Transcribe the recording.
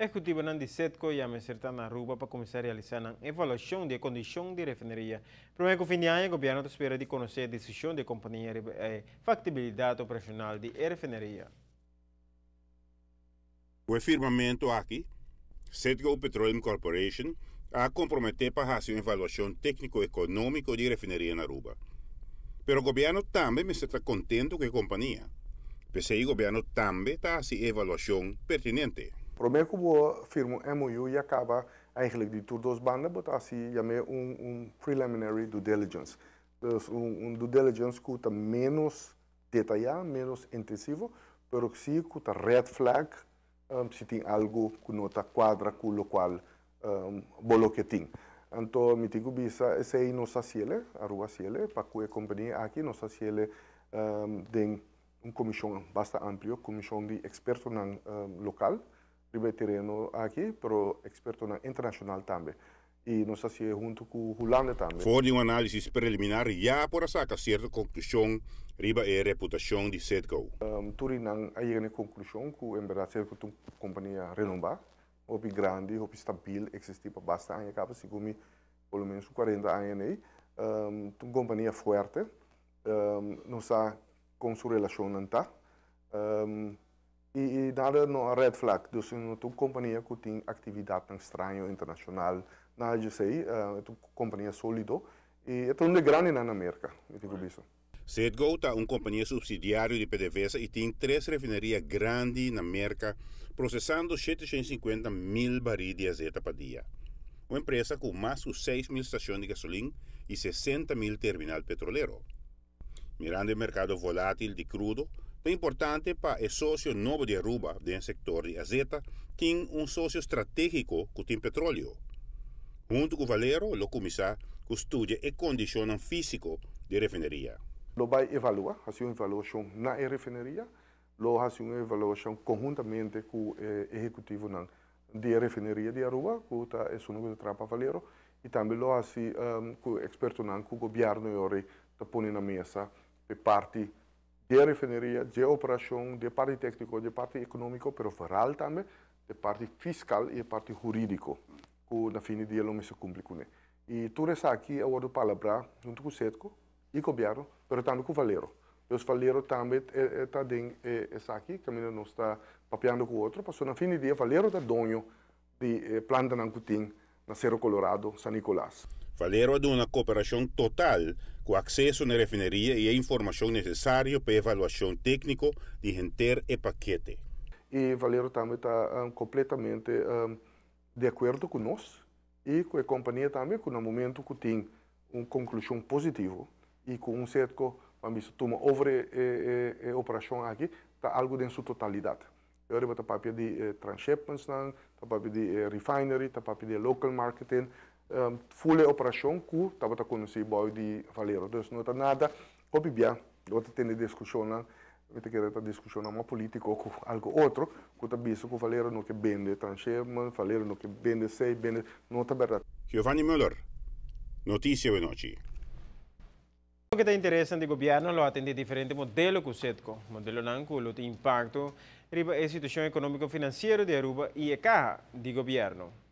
Executivo Nandi Setco e a Meserta na Aruba para começar a realizar uma avaliação de condição de refinaria. Primeiro fim de ano, o governo espera de conhecer a decisão da de companhia de eh, factibilidade operacional de refinaria. O firmamento aqui, Setco Petroleum Corporation, a comprometer para fazer uma avaliação técnico-econômica de refinaria na Aruba. Mas o governo também está contente com a companhia. pois o governo também está a avaliação pertinente. Primeiro que vou firmar o MOU e acaba eigenlijk de tour dos banden, but assim chamei é um, um preliminary due diligence. Então, um, um due diligence que está menos detalhado, menos intensivo, pero sim que está red flag um, se tem algo que não está quadra com o qual um, bolo que tem. Então, me digo que esse aí não se a rua ciele, para que a companhia aqui nossa se um, tem uma comissão bastante ampla, comissão de expertos um, local, Ribetereno aqui, para o experto internacional também. E nós assim é junto com o Holanda também. Voor uma análise preliminar, já por a saca certa conclusão riba e reputação de Setco. Um, Turin não chega é conclusão que, em verdade, Setco é uma companhia renomada, uma grande, uma stabil, existe há bastante, acaba se comi pelo menos 40 anos, um, uma companhia forte, um, não sabe com sua relação não está. Um, e, e dar uma red flag, dus in companhia que tem atividade no estranho internacional, nada disso é eh, uma companhia sólido, e é um grande na América, eu digo isso. Sedgo é uma companhia subsidiária de PDVSA e tem três refinarias grandes na América, processando 750 mil barris de azeite por dia. Uma empresa com mais de 6 mil estações de gasolina e 60 mil terminal petroleiro. Mirando o mercado volátil de crudo, Lo importante para el socio nuevo de Aruba del sector de azeta tiene un socio estratégico que tiene petróleo. Junto con Valero, lo comisar custodia y condicionan físico de refinería. Lo va a evaluar, hace una evaluación en la refinería, lo hace una evaluación conjuntamente con el eh, ejecutivo de la refinería de Aruba, que es uno que trapa Valero, y también lo hace um, con expertos del gobierno y ahora pone en la mesa de parte de refinería, de operação, de parte técnico, de parte económico, pero vooral também, de parte fiscal e de parte jurídico, que na fine dia não se cumpre com ele. E tudo isso aqui eu vou palavra junto com o SETCO e com o governo, mas também com o Valero. Os Valero também eh, eh, eh, estão é, isso aqui, que não está papiando com o outro, mas, na fine dia o Valero está dono de planta na Cutim, na Cerro Colorado, São Nicolás. Valero é de uma cooperação total com acesso na refinaria e a informação necessária para a avaliação técnica de renter e paquete. E Valero também está um, ah, completamente um, ah, de acordo com nós e com a companhia também, que no momento que tem uma conclusão positiva e com um certo, vamos dizer, uma over eh, eh, eh, operação aqui, está algo dentro sua totalidade. Eu vou papel de eh, transshipments, papel de eh, refinery, papel de local marketing, um, ehm, fulle operação cu tabata conheci boy de valero não está nada o bia outra tende discussão na vete que era discussão na uma política ou algo outro ku tabiso com valero no que bende transferman valero no que bende sei não está verdade Giovanni Müller Notícia de o que está interessante o governo lo atende diferente modelo que o setco modelo nanco o impacto riba a situação econômico financeiro de Aruba e a caixa de governo